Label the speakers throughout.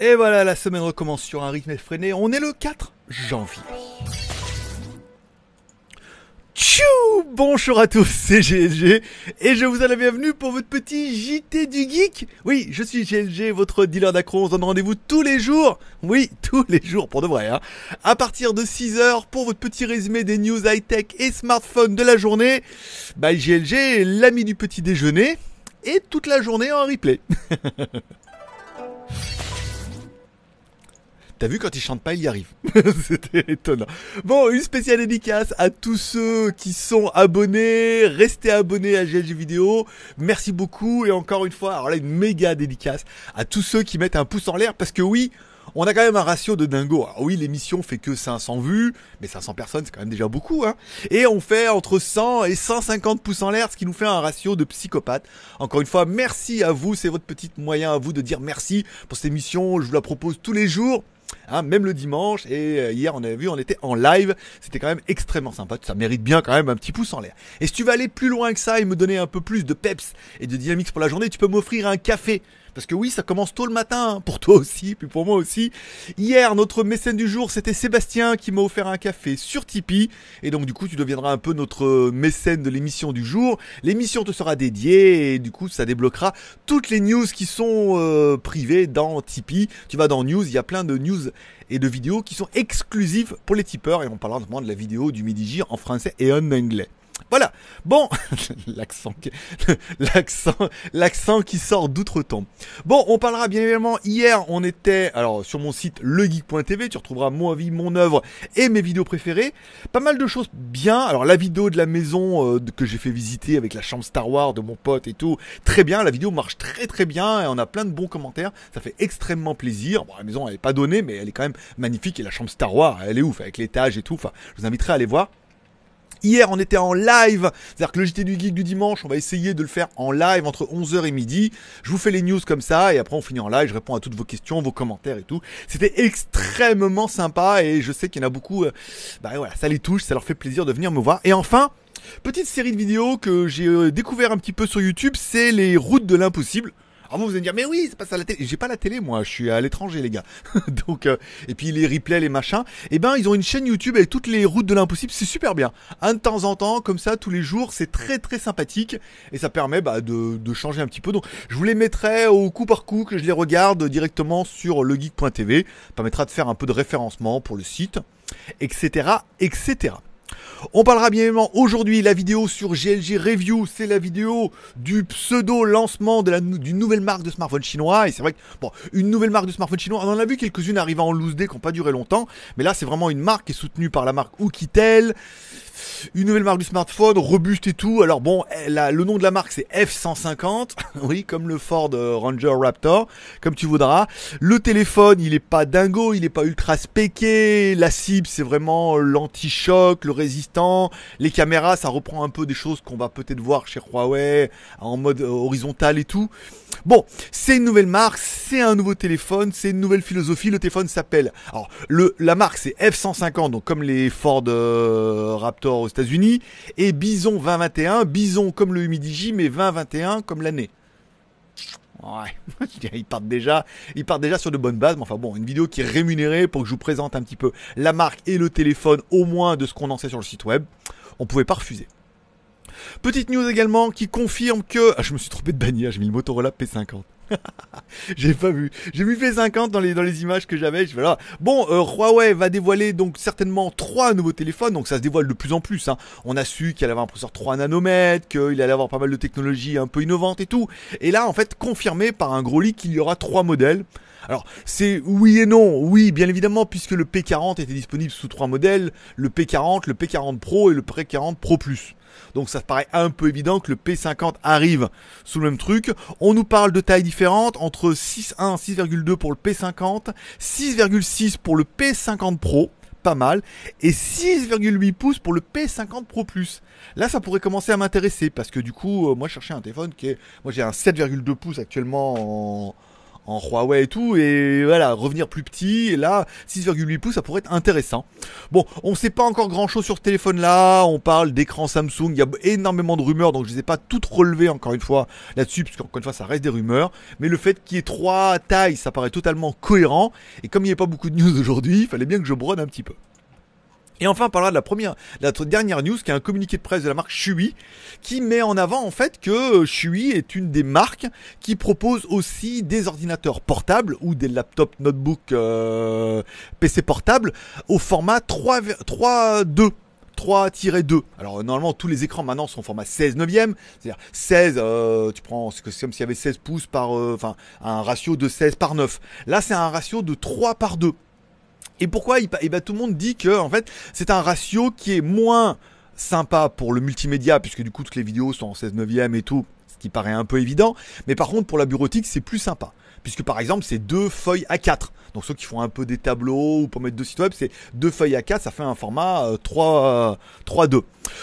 Speaker 1: Et voilà, la semaine recommence sur un rythme effréné. On est le 4 janvier. Tchou Bonjour à tous, c'est GLG et je vous donne la bienvenue pour votre petit JT du Geek. Oui, je suis GLG, votre dealer d'accro. On se donne rendez-vous tous les jours. Oui, tous les jours pour de vrai. Hein. À partir de 6h pour votre petit résumé des news high-tech et smartphones de la journée. Bah GLG, l'ami du petit déjeuner et toute la journée en replay. T'as vu quand il chante pas, il y arrive. C'était étonnant. Bon, une spéciale dédicace à tous ceux qui sont abonnés. Restez abonnés à GLG Vidéo. Merci beaucoup. Et encore une fois, alors là, une méga dédicace à tous ceux qui mettent un pouce en l'air parce que oui, on a quand même un ratio de dingo. Alors oui, l'émission fait que 500 vues, mais 500 personnes, c'est quand même déjà beaucoup. Hein et on fait entre 100 et 150 pouces en l'air, ce qui nous fait un ratio de psychopathe. Encore une fois, merci à vous. C'est votre petit moyen à vous de dire merci pour cette émission. Je vous la propose tous les jours. Hein, même le dimanche. Et euh, hier, on avait vu, on était en live. C'était quand même extrêmement sympa. Ça mérite bien quand même un petit pouce en l'air. Et si tu veux aller plus loin que ça et me donner un peu plus de peps et de Dynamix pour la journée, tu peux m'offrir un café. Parce que oui, ça commence tôt le matin, hein, pour toi aussi, puis pour moi aussi. Hier, notre mécène du jour, c'était Sébastien qui m'a offert un café sur Tipeee. Et donc, du coup, tu deviendras un peu notre mécène de l'émission du jour. L'émission te sera dédiée et du coup, ça débloquera toutes les news qui sont euh, privées dans Tipeee. Tu vas dans News, il y a plein de news et de vidéos qui sont exclusives pour les tipeurs. Et on parlera notamment de la vidéo du Midi en français et en anglais. Voilà. Bon, l'accent, l'accent, l'accent qui sort d'outre-temps. Bon, on parlera bien évidemment. Hier, on était, alors, sur mon site legeek.tv, tu retrouveras mon avis, mon œuvre et mes vidéos préférées. Pas mal de choses bien. Alors, la vidéo de la maison euh, que j'ai fait visiter avec la chambre Star Wars de mon pote et tout, très bien. La vidéo marche très très bien et on a plein de bons commentaires. Ça fait extrêmement plaisir. Bon, la maison, elle est pas donnée, mais elle est quand même magnifique et la chambre Star Wars, elle est ouf avec l'étage et tout. Enfin, je vous inviterai à aller voir. Hier, on était en live. C'est-à-dire que le JT du Geek du dimanche, on va essayer de le faire en live entre 11h et midi. Je vous fais les news comme ça et après, on finit en live. Je réponds à toutes vos questions, vos commentaires et tout. C'était extrêmement sympa et je sais qu'il y en a beaucoup. Euh, bah voilà, ça les touche, ça leur fait plaisir de venir me voir. Et enfin, petite série de vidéos que j'ai euh, découvert un petit peu sur YouTube, c'est les routes de l'impossible. Alors ah vous, allez me dire, mais oui, c'est passe à la télé. J'ai pas la télé, moi, je suis à l'étranger, les gars. Donc, euh, et puis les replays, les machins. Eh ben, ils ont une chaîne YouTube avec toutes les routes de l'impossible, c'est super bien. Un de temps en temps, comme ça, tous les jours, c'est très très sympathique et ça permet bah, de, de, changer un petit peu. Donc, je vous les mettrai au coup par coup que je les regarde directement sur legeek.tv. Permettra de faire un peu de référencement pour le site, etc., etc. On parlera bien évidemment aujourd'hui la vidéo sur GLG Review, c'est la vidéo du pseudo lancement de la, d'une nouvelle marque de smartphone chinois. Et c'est vrai que, bon, une nouvelle marque de smartphone chinois, on en a vu quelques-unes arrivant en loose day qui n'ont pas duré longtemps, mais là c'est vraiment une marque qui est soutenue par la marque Oukitel. Une nouvelle marque du smartphone, robuste et tout. Alors bon, le nom de la marque c'est F150, oui, comme le Ford euh, Ranger Raptor, comme tu voudras. Le téléphone, il est pas dingo, il est pas ultra specké. La cible, c'est vraiment l'anti-choc, le résistant. Les caméras, ça reprend un peu des choses qu'on va peut-être voir chez Huawei en mode euh, horizontal et tout. Bon, c'est une nouvelle marque, c'est un nouveau téléphone, c'est une nouvelle philosophie. Le téléphone s'appelle. Alors, le, la marque c'est F150, donc comme les Ford euh, Raptor aux États-Unis, et Bison 2021. Bison comme le Humidigi, mais 2021 comme l'année. Ouais, ils partent déjà, ils partent déjà sur de bonnes bases. Mais enfin bon, une vidéo qui est rémunérée pour que je vous présente un petit peu la marque et le téléphone, au moins de ce qu'on en sait sur le site web. On pouvait pas refuser. Petite news également qui confirme que... Ah, je me suis trompé de bannière, j'ai mis le Motorola P50. j'ai pas vu. J'ai vu P50 dans les, images que j'avais. voilà. Bon, euh, Huawei va dévoiler donc certainement trois nouveaux téléphones. Donc ça se dévoile de plus en plus. Hein. On a su qu'il allait avoir un processeur 3 nanomètres, qu'il allait avoir pas mal de technologies un peu innovantes et tout. Et là, en fait, confirmé par un gros leak qu'il y aura trois modèles. Alors, c'est oui et non. Oui, bien évidemment, puisque le P40 était disponible sous trois modèles. Le P40, le P40 Pro et le P40 Pro Plus. Donc ça paraît un peu évident que le P50 arrive sous le même truc. On nous parle de tailles différentes, entre 6.1 6.2 pour le P50, 6.6 pour le P50 Pro pas mal, et 6,8 pouces pour le P50 Pro Plus. Là, ça pourrait commencer à m'intéresser parce que du coup, euh, moi, je cherchais un téléphone qui est, moi, j'ai un 7,2 pouces actuellement en, en Huawei et tout, et voilà, revenir plus petit, et là, 6,8 pouces, ça pourrait être intéressant. Bon, on sait pas encore grand chose sur ce téléphone là, on parle d'écran Samsung, il y a énormément de rumeurs, donc je les ai pas toutes relevées encore une fois là-dessus, parce qu'encore une fois, ça reste des rumeurs, mais le fait qu'il y ait trois tailles, ça paraît totalement cohérent, et comme il n'y a pas beaucoup de news aujourd'hui, il fallait bien que je brode un petit peu. Et enfin, on parlera de la première, la dernière news, qui est un communiqué de presse de la marque Shui, qui met en avant en fait que Shui euh, est une des marques qui propose aussi des ordinateurs portables ou des laptops, notebooks, euh, PC portables au format 3, 2. 3-2. Alors euh, normalement tous les écrans maintenant sont au format 16 neuvième, c'est-à-dire 16, tu prends, c'est comme s'il y avait 16 pouces par, enfin un ratio de 16 par 9. Là c'est un ratio de 3 par 2. Et pourquoi il, ben, tout le monde dit que en fait c'est un ratio qui est moins sympa pour le multimédia puisque du coup toutes les vidéos sont en 16 neuvième et tout, ce qui paraît un peu évident. Mais par contre pour la bureautique c'est plus sympa puisque par exemple c'est deux feuilles à 4 donc ceux qui font un peu des tableaux ou pour mettre deux sites web, c'est deux feuilles à 4, ça fait un format 3, euh, 2. Euh,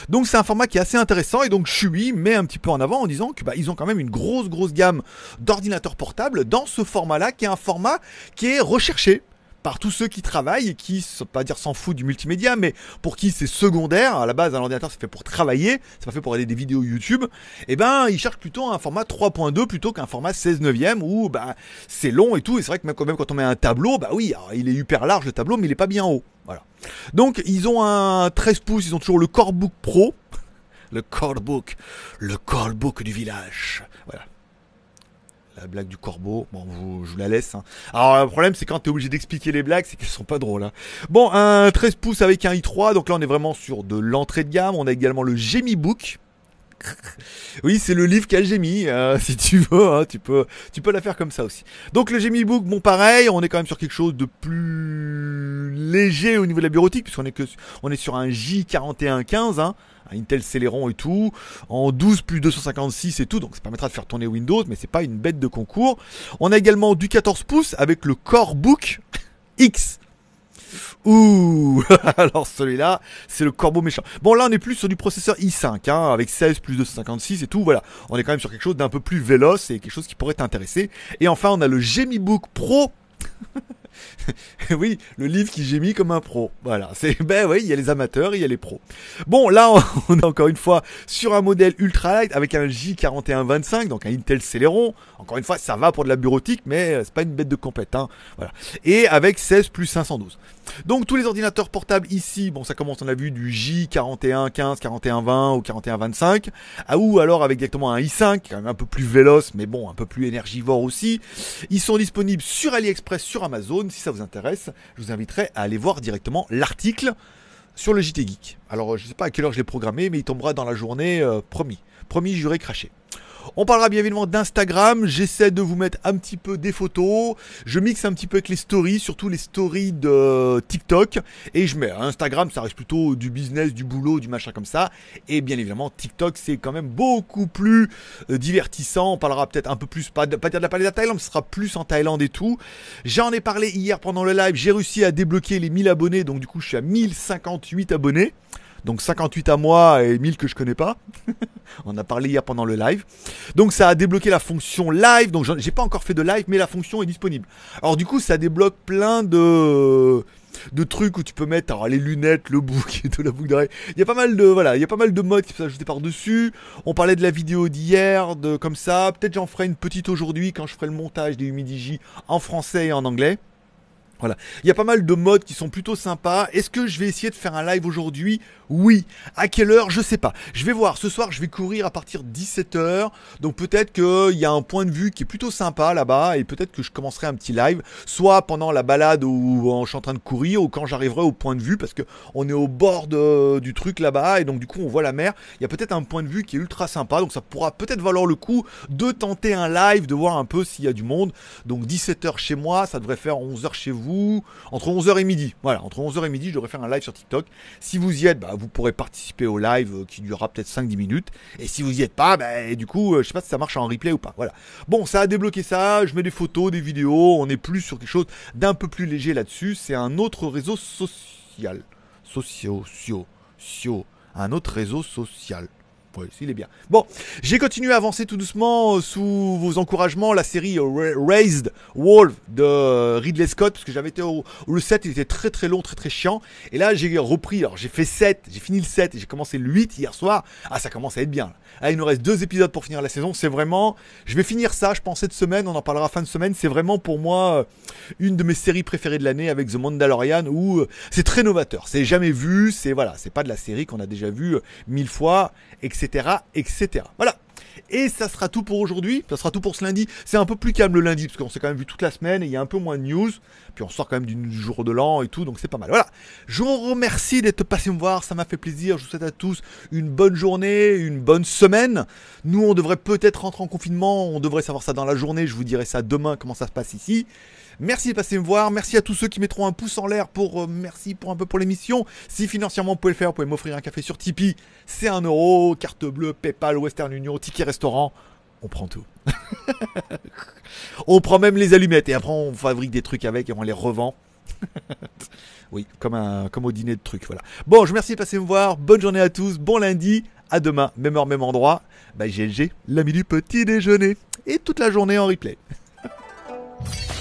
Speaker 1: donc c'est un format qui est assez intéressant et donc Shui met un petit peu en avant en disant qu'ils bah, ils ont quand même une grosse grosse gamme d'ordinateurs portables dans ce format-là qui est un format qui est recherché par tous ceux qui travaillent et qui, pas dire s'en fout du multimédia, mais pour qui c'est secondaire. À la base, un ordinateur c'est fait pour travailler, c'est pas fait pour aller des vidéos YouTube. Et eh ben, ils cherchent plutôt un format 3.2 plutôt qu'un format 16 neuvième où bah c'est long et tout. Et c'est vrai que même quand, même quand on met un tableau, bah oui, il est hyper large le tableau, mais il n'est pas bien haut. Voilà. Donc ils ont un 13 pouces, ils ont toujours le Corebook Pro le Corebook le Corebook du village. Voilà la blague du corbeau, bon, je vous la laisse. Hein. Alors, le problème, c'est quand tu es obligé d'expliquer les blagues, c'est qu'elles sont pas drôles. Hein. Bon, un 13 pouces avec un i3, donc là, on est vraiment sur de l'entrée de gamme. On a également le Gemi Book oui, c'est le livre qu'a Gémi, hein, si tu veux, hein, tu peux, tu peux la faire comme ça aussi. Donc le Gémi Book, bon pareil, on est quand même sur quelque chose de plus léger au niveau de la bureautique, puisqu'on est que, on est sur un J4115, hein, un Intel Celeron et tout, en 12 plus 256 et tout, donc ça permettra de faire tourner Windows, mais c'est pas une bête de concours. On a également du 14 pouces avec le Core Book X. Ouh Alors celui-là, c'est le corbeau méchant. Bon là on est plus sur du processeur i5, hein, avec 16 plus 256 et tout, voilà. On est quand même sur quelque chose d'un peu plus véloce et quelque chose qui pourrait t'intéresser. Et enfin on a le GemiBook Pro. oui, le livre qui gémit comme un pro. Voilà, c'est ben oui, il y a les amateurs, il y a les pros. Bon, là on est encore une fois sur un modèle ultra light avec un J4125, donc un Intel Celeron. Encore une fois, ça va pour de la bureautique, mais c'est pas une bête de compète. Hein. Voilà. Et avec 16 plus 512. Donc tous les ordinateurs portables ici, bon ça commence on a vu du J4115, 4120 ou 4125, ou alors avec directement un i5, quand même un peu plus véloce, mais bon un peu plus énergivore aussi. Ils sont disponibles sur AliExpress, sur Amazon si ça vous intéresse, je vous inviterai à aller voir directement l'article sur le JT Geek. Alors, euh, je ne sais pas à quelle heure je l'ai programmé, mais il tombera dans la journée, euh, promis. Promis, juré, craché. On parlera bien évidemment d'Instagram. J'essaie de vous mettre un petit peu des photos. Je mixe un petit peu avec les stories, surtout les stories de TikTok. Et je mets hein, Instagram, ça reste plutôt du business, du boulot, du machin comme ça. Et bien évidemment, TikTok, c'est quand même beaucoup plus euh, divertissant. On parlera peut-être un peu plus, pas, de, dire de la palais de la Thaïlande, ce sera plus en Thaïlande et tout. J'en ai parlé hier pendant le live. J'ai réussi à débloquer les 1000 abonnés. Donc du coup, je suis à 1058 abonnés. Donc 58 à moi et 1000 que je connais pas. On a parlé hier pendant le live. Donc ça a débloqué la fonction live. Donc j'ai pas encore fait de live, mais la fonction est disponible. Alors du coup, ça débloque plein de de trucs où tu peux mettre alors, les lunettes, le bouc et de la boucle Il y a pas mal de voilà, il y a pas mal de modes qui peuvent s'ajouter par-dessus. On parlait de la vidéo d'hier, de comme ça, peut-être j'en ferai une petite aujourd'hui quand je ferai le montage des Humidigi en français et en anglais. Voilà, il y a pas mal de modes qui sont plutôt sympas. Est-ce que je vais essayer de faire un live aujourd'hui oui. À quelle heure Je sais pas. Je vais voir. Ce soir, je vais courir à partir de 17h. Donc peut-être qu'il euh, y a un point de vue qui est plutôt sympa là-bas. Et peut-être que je commencerai un petit live. Soit pendant la balade ou euh, je suis en train de courir. Ou quand j'arriverai au point de vue. Parce qu'on est au bord euh, du truc là-bas. Et donc du coup, on voit la mer. Il y a peut-être un point de vue qui est ultra sympa. Donc ça pourra peut-être valoir le coup de tenter un live. De voir un peu s'il y a du monde. Donc 17h chez moi. Ça devrait faire 11h chez vous. Entre 11h et midi. Voilà. Entre 11h et midi, je devrais faire un live sur TikTok. Si vous y êtes, bah, bah, vous pourrez participer au live euh, qui durera peut-être 5-10 minutes. Et si vous n'y êtes pas, ben du coup, euh, je sais pas si ça marche en replay ou pas. Voilà. Bon, ça a débloqué ça. Je mets des photos, des vidéos. On est plus sur quelque chose d'un peu plus léger là-dessus. C'est un autre réseau social. Socio, socio, un autre réseau social il est bien. Bon, j'ai continué à avancer tout doucement euh, sous vos encouragements la série Raised Wolf de euh, Ridley Scott parce que j'avais été au, le 7, il était très très long, très très chiant et là j'ai repris. Alors j'ai fait 7, j'ai fini le 7 et j'ai commencé le 8 hier soir. Ah, ça commence à être bien. Ah, il nous reste deux épisodes pour finir la saison, c'est vraiment je vais finir ça, je pense cette semaine, on en parlera fin de semaine, c'est vraiment pour moi euh, une de mes séries préférées de l'année avec The Mandalorian où euh, c'est très novateur, c'est jamais vu, c'est voilà, c'est pas de la série qu'on a déjà vue euh, mille fois, etc., etc. Voilà. Et ça sera tout pour aujourd'hui, ça sera tout pour ce lundi. C'est un peu plus calme le lundi parce qu'on s'est quand même vu toute la semaine et il y a un peu moins de news. Puis on sort quand même du jour de l'an et tout, donc c'est pas mal. Voilà, je vous remercie d'être passé me voir, ça m'a fait plaisir. Je vous souhaite à tous une bonne journée, une bonne semaine. Nous, on devrait peut-être rentrer en confinement, on devrait savoir ça dans la journée. Je vous dirai ça demain, comment ça se passe ici. Merci de passer me voir. Merci à tous ceux qui mettront un pouce en l'air pour euh, merci pour un peu pour l'émission. Si financièrement vous pouvez le faire, vous pouvez m'offrir un café sur Tipeee. C'est un euro, carte bleue, PayPal, Western Union, ticket restaurant. On prend tout. on prend même les allumettes et après on fabrique des trucs avec et on les revend. oui, comme, un, comme au dîner de trucs, voilà. Bon, je vous remercie de passer me voir. Bonne journée à tous. Bon lundi. À demain, même heure, même endroit. Bah, GLG, l'ami du petit déjeuner. Et toute la journée en replay.